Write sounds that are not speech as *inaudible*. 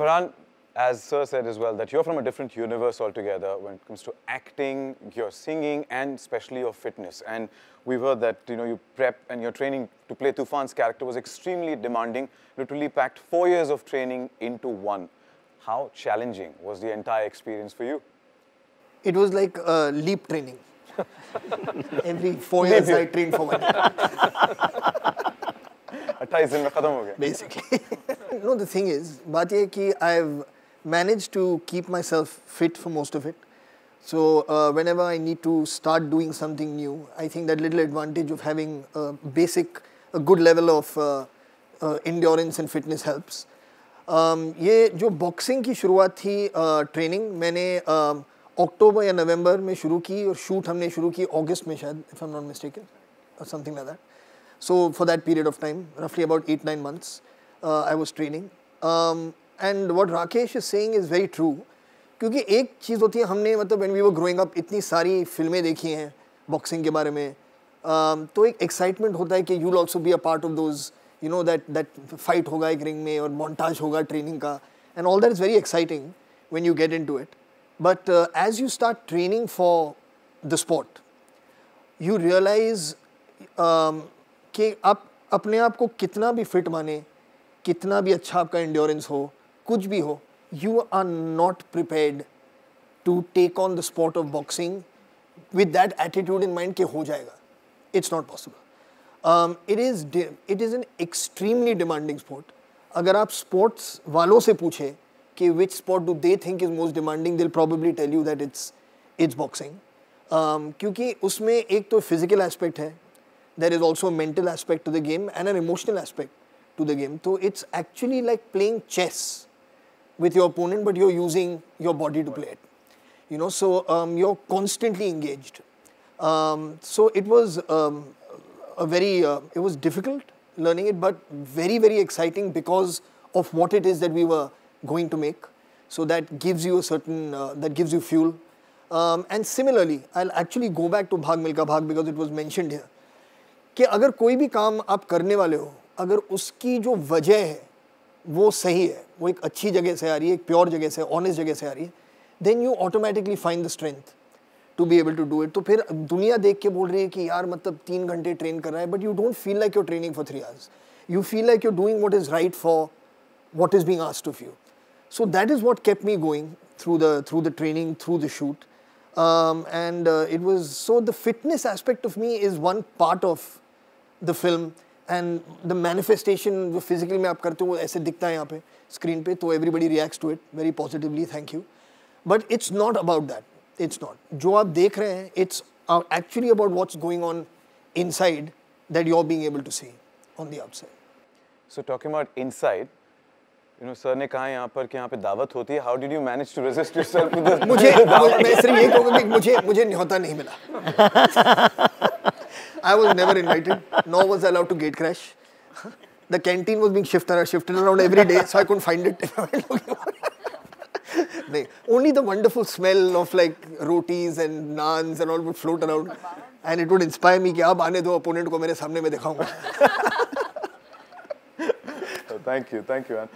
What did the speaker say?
Farhan, as Sir said as well, that you're from a different universe altogether when it comes to acting, your singing, and especially your fitness. And we've heard that you know you prep and your training to play Tufan's character was extremely demanding. Literally packed four years of training into one. How challenging was the entire experience for you? It was like uh, leap training. *laughs* Every four years I train for one. *laughs* 28 में खत्म हो गया basically no the thing is बात ये कि I have managed to keep myself fit for most of it so whenever I need to start doing something new I think that little advantage of having basic a good level of endurance and fitness helps ये जो boxing की शुरुआत थी training मैंने अक्टूबर या नवंबर में शुरू की और शूट हमने शुरू की अगस्त में शायद if am not mistake something like that So for that period of time, roughly about eight, nine months, uh, I was training. Um, and what Rakesh is saying is very true. क्योंकि एक चीज़ होती है हमने मतलब when we were growing up इतनी सारी फिल्में देखी हैं बॉक्सिंग के बारे में uh, तो एक एक्साइटमेंट होता है कि you will also be a part of those you know that that fight होगा एक रिंग में और मॉन्टाज होगा ट्रेनिंग का when you get into it. But uh, as you start training for the sport, you realize um, कि आप अपने आप को कितना भी फिट माने कितना भी अच्छा आपका इंड्योरेंस हो कुछ भी हो you are not prepared to take on the sport of boxing with that attitude in mind के हो जाएगा it's not possible it is it is an extremely demanding sport अगर आप स्पोर्ट्स वालों से पूछें कि which sport do they think is most demanding they'll probably tell you that it's it's boxing क्योंकि उसमें एक तो फिज़िकल एस्पेक्ट है there is also a mental aspect to the game and an emotional aspect to the game. So it's actually like playing chess with your opponent, but you're using your body to play it. You know, so um, you're constantly engaged. Um, so it was um, a very, uh, it was difficult learning it, but very, very exciting because of what it is that we were going to make. So that gives you a certain, uh, that gives you fuel. Um, and similarly, I'll actually go back to Bhag Milka Bhag because it was mentioned here. कि अगर कोई भी काम आप करने वाले हो अगर उसकी जो वजह है वो सही है वो एक अच्छी जगह से आ रही है एक प्योर जगह से ऑनेस्ट जगह से आ रही है then you automatically find the strength to be able to do it तो फिर दुनिया देख के बोल रही है कि यार मतलब तीन घंटे ट्रेन कर रहा है but you don't feel like you're training for three hours you feel like you're doing what is right for what is being asked of you so that is what kept me going through the through the training through the shoot and it was so the fitness aspect of me is one part of the film and the manifestation वो physically में आप करते हो वो ऐसे दिखता है यहाँ पे स्क्रीन पे तो everybody reacts to it very positively thank you but it's not about that it's not जो आप देख रहे हैं it's actually about what's going on inside that you are being able to see on the outside so talking about inside you know sir ने कहा यहाँ पर कि यहाँ पे दावत होती है how did you manage to resist yourself मुझे *laughs* मैं सिर्फ ये कहूंगा कि मुझे मुझे न्योता नहीं मिला *laughs* I was never invited, nor was I allowed to gate crash. The canteen was being shifted, shifted around every day, so I couldn't find it *laughs* Only the wonderful smell of like rotis and naans and all would float around. And it would inspire me कि अब आने दो opponent को मेरे सामने में दिखाऊंगा. *laughs* Thank you, thank you,